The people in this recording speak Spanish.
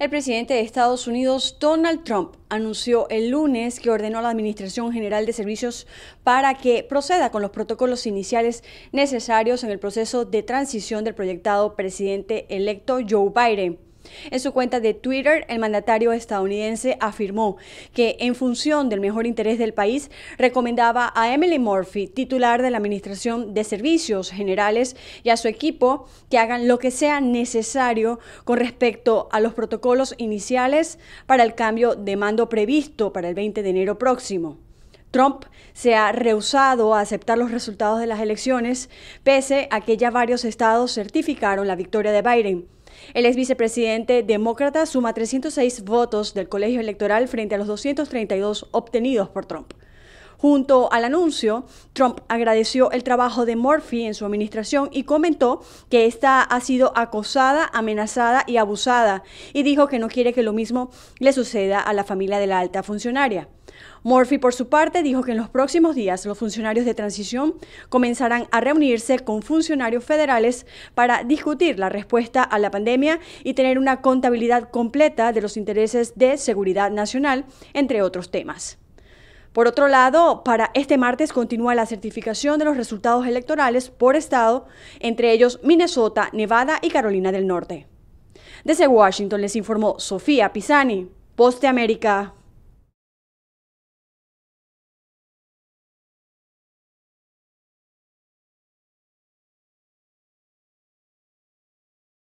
El presidente de Estados Unidos, Donald Trump, anunció el lunes que ordenó a la Administración General de Servicios para que proceda con los protocolos iniciales necesarios en el proceso de transición del proyectado presidente electo Joe Biden. En su cuenta de Twitter, el mandatario estadounidense afirmó que en función del mejor interés del país, recomendaba a Emily Murphy, titular de la Administración de Servicios Generales, y a su equipo que hagan lo que sea necesario con respecto a los protocolos iniciales para el cambio de mando previsto para el 20 de enero próximo. Trump se ha rehusado a aceptar los resultados de las elecciones, pese a que ya varios estados certificaron la victoria de Biden. El ex vicepresidente demócrata suma 306 votos del colegio electoral frente a los 232 obtenidos por Trump. Junto al anuncio, Trump agradeció el trabajo de Murphy en su administración y comentó que esta ha sido acosada, amenazada y abusada, y dijo que no quiere que lo mismo le suceda a la familia de la alta funcionaria. Murphy, por su parte, dijo que en los próximos días los funcionarios de transición comenzarán a reunirse con funcionarios federales para discutir la respuesta a la pandemia y tener una contabilidad completa de los intereses de seguridad nacional, entre otros temas. Por otro lado, para este martes continúa la certificación de los resultados electorales por estado, entre ellos Minnesota, Nevada y Carolina del Norte. Desde Washington les informó Sofía Pisani, Poste América.